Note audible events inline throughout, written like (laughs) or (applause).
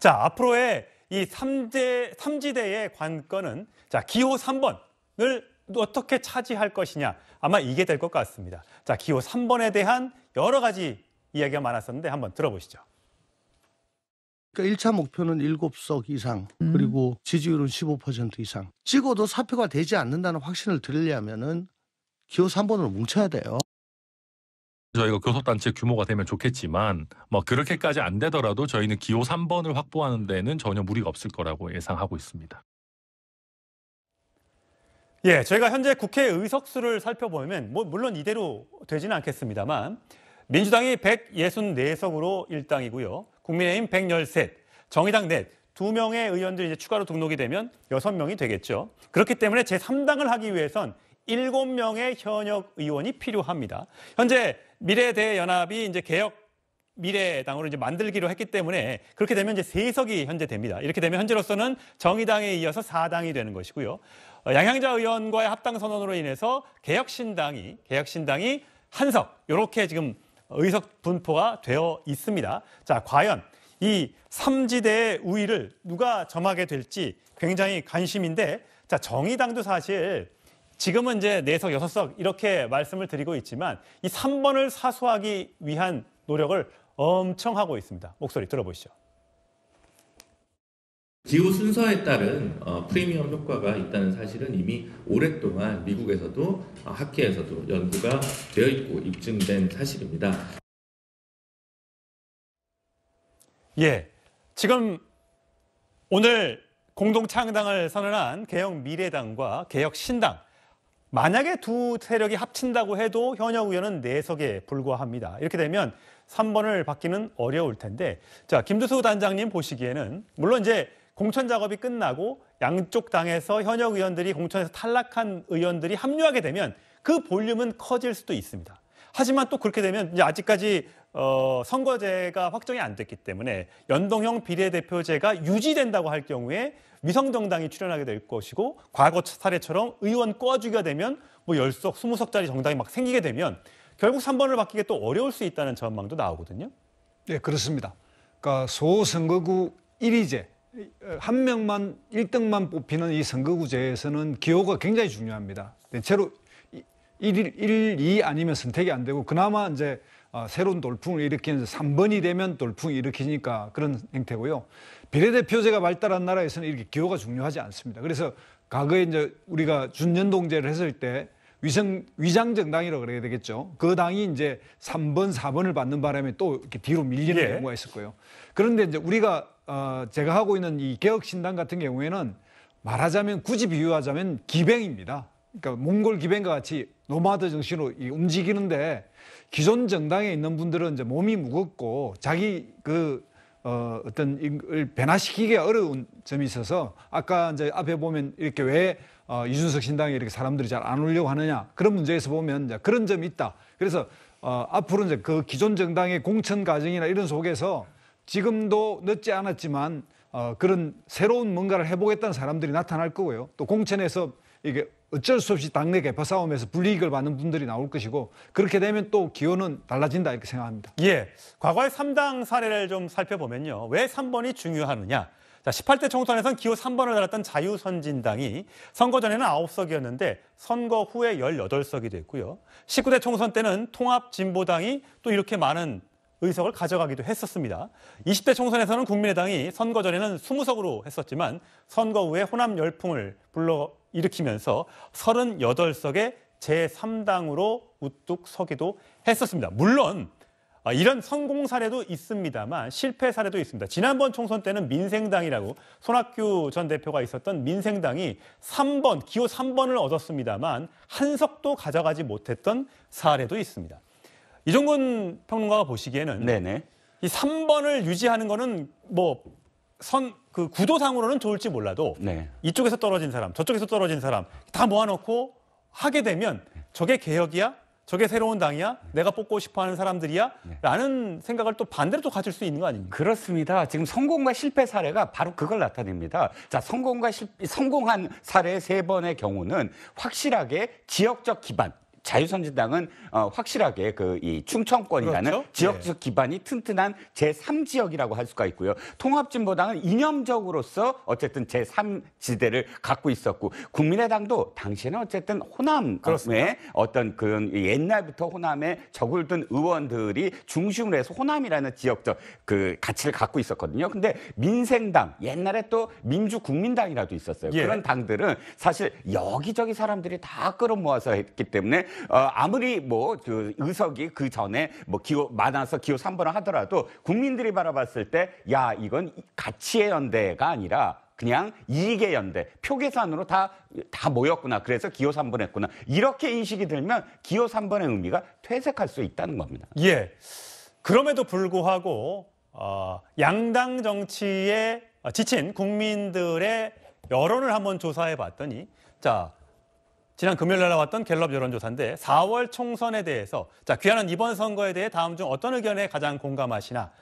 자, 앞으로의 이삼대 3지대의 관건은 자, 기호 3번을 어떻게 차지할 것이냐. 아마 이게 될 것 같습니다. 자, 기호 3번에 대한 여러 가지 이야기가 많았었는데 한번 들어보시죠. 그러니까 1차 목표는 7석 이상 음. 그리고 지지율은 15% 이상 찍어도 사표가 되지 않는다는 확신을 드리려면은 기호 3번으로 뭉쳐야 돼요. 저희가 교섭단체 규모가 되면 좋겠지만 뭐 그렇게까지 안 되더라도 저희는 기호 3번을 확보하는 데는 전혀 무리가 없을 거라고 예상하고 있습니다. 예, 저희가 현재 국회 의석수를 살펴보면 뭐 물론 이대로 되지는 않겠습니다만 민주당이 164석으로 1당이고요. 국민의힘 113, 정의당 4, 2명의 의원들이 이제 추가로 등록이 되면 6명이 되겠죠. 그렇기 때문에 제3당을 하기 위해선 7명의 현역 의원이 필요합니다. 현재 미래대연합이 이제 개혁 미래당으로 이제 만들기로 했기 때문에 그렇게 되면 이제 세석이 현재 됩니다. 이렇게 되면 현재로서는 정의당에 이어서 사당이 되는 것이고요. 어, 양향자 의원과의 합당 선언으로 인해서 개혁신당이 개혁신당이 한석 이렇게 지금 의석 분포가 되어 있습니다. 자, 과연 이 삼지대의 우위를 누가 점하게 될지 굉장히 관심인데 자, 정의당도 사실 지금은 이제 4석, 여섯 석 이렇게 말씀을 드리고 있지만 이 3번을 사수하기 위한 노력을 엄청 하고 있습니다. 목소리 들어보시죠. 기후 순서에 따른 어, 프리미엄 효과가 있다는 사실은 이미 오랫동안 미국에서도 어, 학계에서도 연구가 되어 있고 입증된 사실입니다. 예, 지금 오늘 공동 창당을 선언한 개혁 미래당과 개혁 신당 만약에 두 세력이 합친다고 해도 현역 의원은 네석에 불과합니다. 이렇게 되면 3번을 받기는 어려울 텐데 자 김두수 단장님 보시기에는 물론 이제 공천 작업이 끝나고 양쪽 당에서 현역 의원들이 공천에서 탈락한 의원들이 합류하게 되면 그 볼륨은 커질 수도 있습니다. 하지만 또 그렇게 되면 이제 아직까지 어, 선거제가 확정이 안 됐기 때문에 연동형 비례대표제가 유지된다고 할 경우에 위성 정당이 출연하게될 것이고 과거 사례처럼 의원 꼬아주기가 되면 뭐 10석, 20석짜리 정당이 막 생기게 되면 결국 3번을 바뀌기 또 어려울 수 있다는 전망도 나오거든요. 네, 그렇습니다. 그러니까 소선거구 1위제 한 명만 1등만 뽑히는 이 선거구제에서는 기호가 굉장히 중요합니다. 대체로 1, 1, 2 아니면 선택이 안 되고 그나마 이제 어, 새로운 돌풍을 일으키는 3번이 되면 돌풍이 일으키니까 그런 형태고요. 비례대표제가 발달한 나라에서는 이렇게 기호가 중요하지 않습니다. 그래서 과거에 이제 우리가 준연동제를 했을 때 위성, 위장정당이라고 그래야 되겠죠. 그 당이 이제 3번, 4번을 받는 바람에 또 이렇게 뒤로 밀리는 예. 경우가 있었고요 그런데 이제 우리가 어, 제가 하고 있는 이 개혁신당 같은 경우에는 말하자면 굳이 비유하자면 기뱅입니다. 그러니까 몽골 기병과 같이 노마드 정신으로 움직이는데 기존 정당에 있는 분들은 이제 몸이 무겁고 자기 그 어, 어떤 을 변화시키기가 어려운 점이 있어서 아까 이제 앞에 보면 이렇게 왜 어, 이준석 신당에 이렇게 사람들이 잘 안 오려고 하느냐 그런 문제에서 보면 이제 그런 점이 있다. 그래서 어, 앞으로 이제 그 기존 정당의 공천 과정이나 이런 속에서 지금도 늦지 않았지만 어, 그런 새로운 뭔가를 해보겠다는 사람들이 나타날 거고요. 또 공천에서 이게 어쩔 수 없이 당내 개파 싸움에서 불이익을 받는 분들이 나올 것이고 그렇게 되면 또 기호는 달라진다 이렇게 생각합니다. 예. 과거의 3당 사례를 좀 살펴보면요. 왜 3번이 중요하느냐? 자, 18대 총선에선 기호 3번을 달았던 자유선진당이 선거 전에는 9석이었는데 선거 후에 18석이 됐고요. 19대 총선 때는 통합진보당이 또 이렇게 많은 의석을 가져가기도 했었습니다. 20대 총선에서는 국민의당이 선거 전에는 20석으로 했었지만 선거 후에 호남 열풍을 불러 일으키면서 38석의 제3당으로 우뚝 서기도 했었습니다. 물론 아, 이런 성공 사례도 있습니다만 실패 사례도 있습니다. 지난번 총선 때는 민생당이라고 손학규 전 대표가 있었던 민생당이 3번, 기호 3번을 얻었습니다만 한 석도 가져가지 못했던 사례도 있습니다. 이종근 평론가가 보시기에는 네네. 이 3번을 유지하는 거는 뭐 선그 구도상으로는 좋을지 몰라도 네. 이쪽에서 떨어진 사람, 저쪽에서 떨어진 사람 다 모아놓고 하게 되면 저게 개혁이야? 저게 새로운 당이야? 내가 뽑고 싶어하는 사람들이야? 네. 라는 생각을 또 반대로 또 가질 수 있는 거 아닙니까? 그렇습니다. 지금 성공과 실패 사례가 바로 그걸 나타냅니다. 자, 성공과 실 성공한 사례 세 번의 경우는 확실하게 지역적 기반, 자유선진당은 어, 확실하게 그 이 충청권이라는 그렇죠? 지역적 네. 기반이 튼튼한 제3지역이라고 할 수가 있고요. 통합진보당은 이념적으로서 어쨌든 제3지대를 갖고 있었고 국민의당도 당시에는 어쨌든 호남의 어, 그렇습니다. 네, 어떤 그런 옛날부터 호남에 적을 든 의원들이 중심으로 해서 호남이라는 지역적 그 가치를 갖고 있었거든요. 근데 민생당 옛날에 또 민주국민당이라도 있었어요. 예. 그런 당들은 사실 여기저기 사람들이 다 끌어모아서 했기 때문에 어, 아무리 뭐 그 의석이 그 전에 뭐 기호 많아서 기호 3번을 하더라도 국민들이 바라봤을 때 야 이건 가치의 연대가 아니라 그냥 이익의 연대, 표 계산으로 다, 다 모였구나. 그래서 기호 3번 했구나. 이렇게 인식이 들면 기호 3번의 의미가 퇴색할 수 있다는 겁니다. 예. 그럼에도 불구하고, 어, 양당 정치에 지친 국민들의 여론을 한번 조사해 봤더니, 자, 지난 금요일 날 나왔던 갤럽 여론조사인데 4월 총선에 대해서 자 귀하는 이번 선거에 대해 다음 중 어떤 의견에 가장 공감하시나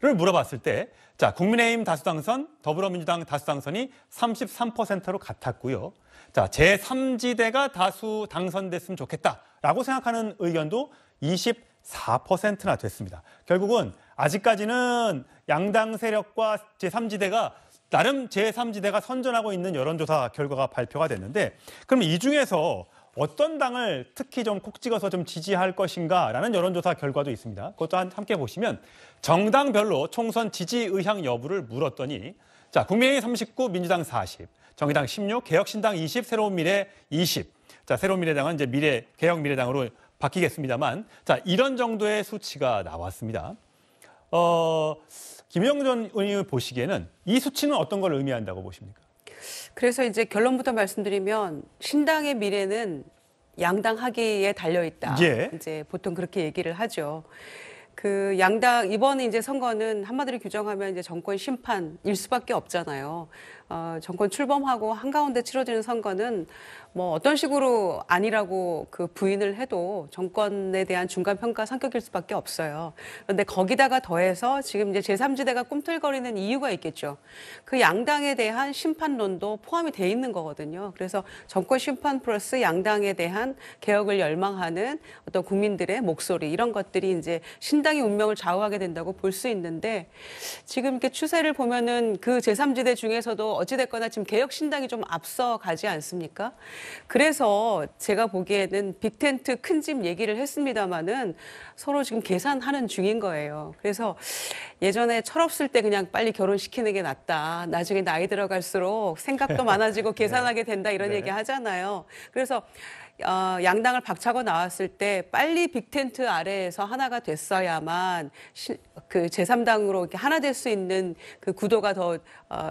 를 물어봤을 때, 자, 국민의힘 다수당선, 더불어민주당 다수당선이 33%로 같았고요. 자, 제3지대가 다수 당선됐으면 좋겠다라고 생각하는 의견도 24%나 됐습니다. 결국은 아직까지는 양당 세력과 제3지대가 나름 제3지대가 선전하고 있는 여론조사 결과가 발표가 됐는데 그럼 이 중에서 어떤 당을 특히 좀 콕 찍어서 좀 지지할 것인가라는 여론조사 결과도 있습니다. 그것도 함께 보시면 정당별로 총선 지지 의향 여부를 물었더니 자 국민의힘 39, 민주당 40, 정의당 16, 개혁신당 20, 새로운 미래 20. 자 새로운 미래당은 이제 미래 개혁 미래당으로 바뀌겠습니다만 자 이런 정도의 수치가 나왔습니다. 어, 김영전 의원님 보시기에는 이 수치는 어떤 걸 의미한다고 보십니까? 그래서 이제 결론부터 말씀드리면 신당의 미래는 양당 하기에 달려 있다. 예. 이제 보통 그렇게 얘기를 하죠. 그 양당 이번 이제 선거는 한마디로 규정하면 이제 정권 심판일 수밖에 없잖아요. 어, 정권 출범하고 한가운데 치러지는 선거는 뭐 어떤 식으로 아니라고 그 부인을 해도 정권에 대한 중간평가 성격일 수밖에 없어요. 그런데 거기다가 더해서 지금 이제 제3지대가 꿈틀거리는 이유가 있겠죠. 그 양당에 대한 심판론도 포함이 돼 있는 거거든요. 그래서 정권 심판 플러스 양당에 대한 개혁을 열망하는 어떤 국민들의 목소리 이런 것들이 이제 신당의 운명을 좌우하게 된다고 볼 수 있는데 지금 이렇게 추세를 보면은 그 제3지대 중에서도 어찌됐거나 지금 개혁신당이 좀 앞서가지 않습니까? 그래서 제가 보기에는 빅텐트 큰 집 얘기를 했습니다마는 서로 지금 계산하는 중인 거예요. 그래서 예전에 철없을 때 그냥 빨리 결혼시키는 게 낫다. 나중에 나이 들어갈수록 생각도 많아지고 (laughs) 네. 계산하게 된다 이런 네. 얘기 하잖아요. 그래서 어, 양당을 박차고 나왔을 때 빨리 빅텐트 아래에서 하나가 됐어야만 시, 그 제3당으로 하나 될 수 있는 그 구도가 더 어,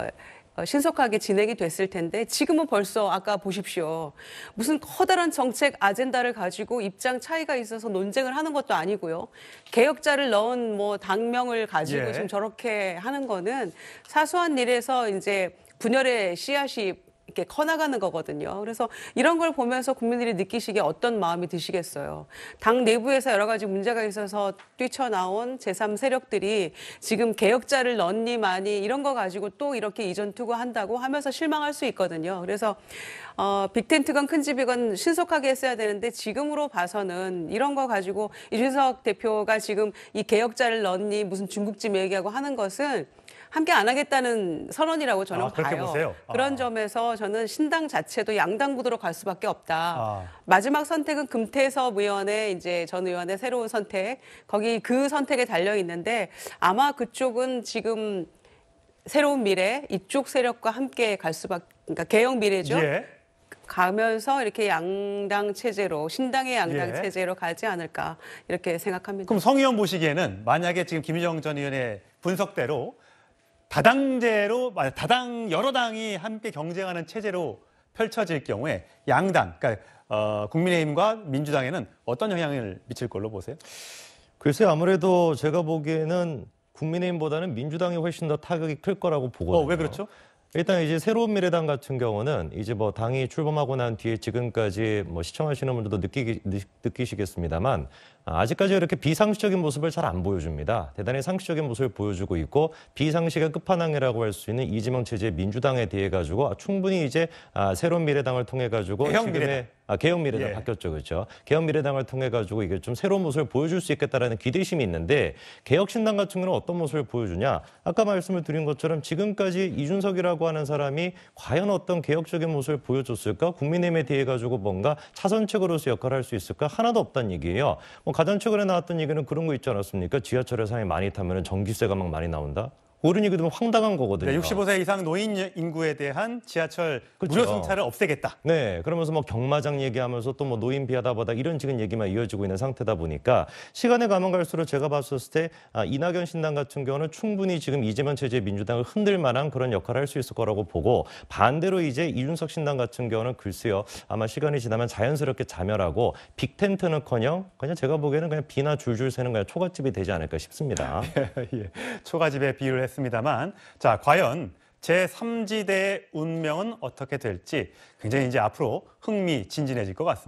어, 신속하게 진행이 됐을 텐데 지금은 벌써 아까 보십시오. 무슨 커다란 정책 아젠다를 가지고 입장 차이가 있어서 논쟁을 하는 것도 아니고요. 개혁자를 넣은 뭐 당명을 가지고 예. 지금 저렇게 하는 거는 사소한 일에서 이제 분열의 씨앗이 이렇게 커나가는 거거든요. 그래서 이런 걸 보면서 국민들이 느끼시기에 어떤 마음이 드시겠어요. 당 내부에서 여러 가지 문제가 있어서 뛰쳐나온 제3세력들이 지금 개혁자를 넣니 많이 이런 거 가지고 또 이렇게 이전 투구한다고 하면서 실망할 수 있거든요. 그래서 어, 빅텐트건 큰 집이건 신속하게 했어야 되는데 지금으로 봐서는 이런 거 가지고 이준석 대표가 지금 이 개혁자를 넣니 무슨 중국집 얘기하고 하는 것은 함께 안 하겠다는 선언이라고 저는 아, 봐요. 보세요? 그런 아. 점에서 저는 신당 자체도 양당 구도로 갈 수밖에 없다. 아. 마지막 선택은 금태섭 의원의 이제 전 의원의 새로운 선택 거기 그 선택에 달려 있는데 아마 그쪽은 지금 새로운 미래 이쪽 세력과 함께 갈 수밖에 그러니까 개혁 미래죠. 예. 가면서 이렇게 양당 체제로 신당의 양당 예. 체제로 가지 않을까 이렇게 생각합니다. 그럼 성 의원 보시기에는 만약에 지금 김희정 전 의원의 분석대로 다당제로 다당 여러 당이 함께 경쟁하는 체제로 펼쳐질 경우에 양당, 그러니까 어, 국민의힘과 민주당에는 어떤 영향을 미칠 걸로 보세요? 글쎄 아무래도 제가 보기에는 국민의힘보다는 민주당이 훨씬 더 타격이 클 거라고 보거든요. 어, 왜 그렇죠? 일단 이제 새로운 미래당 같은 경우는 이제 뭐 당이 출범하고 난 뒤에 지금까지 뭐 시청하시는 분들도 느끼기, 느끼시겠습니다만 아, 아직까지 이렇게 비상식적인 모습을 잘 안 보여줍니다. 대단히 상식적인 모습을 보여주고 있고 비상식의 끝판왕이라고 할 수 있는 이재명 체제 민주당에 대해 가지고 충분히 이제 아, 새로운 미래당을 통해 가지고 지금 미래당. 아, 개혁미래당 예. 바뀌었죠, 그렇죠? 개혁미래당을 통해 가지고 이게 좀 새로운 모습을 보여줄 수 있겠다라는 기대심이 있는데 개혁신당 같은 경우는 어떤 모습을 보여주냐? 아까 말씀을 드린 것처럼 지금까지 이준석이라고 하는 사람이 과연 어떤 개혁적인 모습을 보여줬을까? 국민의힘에 대해 가지고 뭔가 차선책으로서 역할을 할 수 있을까? 하나도 없다는 얘기예요. 뭐 가장 최근에 나왔던 얘기는 그런 거 있지 않았습니까? 지하철에 사람이 많이 타면 전기세가 막 많이 나온다. 오른이 그러면 황당한 거거든요. 네, 65세 이상 노인 인구에 대한 지하철 그렇죠. 무료 승차를 없애겠다. 네, 그러면서 뭐 경마장 얘기하면서 또 뭐 노인 비하다 보다 이런 지금 얘기만 이어지고 있는 상태다 보니까 시간에 가면 갈수록 제가 봤었을 때 아, 이낙연 신당 같은 경우는 충분히 지금 이재명 체제 민주당을 흔들 만한 그런 역할을 할 수 있을 거라고 보고 반대로 이제 이준석 신당 같은 경우는 글쎄요 아마 시간이 지나면 자연스럽게 자멸하고 빅텐트는커녕 그냥 제가 보기에는 그냥 비나 줄줄 새는 그냥 초가집이 되지 않을까 싶습니다. (laughs) 예, 예. 초가집의비율를 했습니다만 자, 과연 제3지대의 운명은 어떻게 될지 굉장히 이제 앞으로 흥미진진해질 것 같습니다.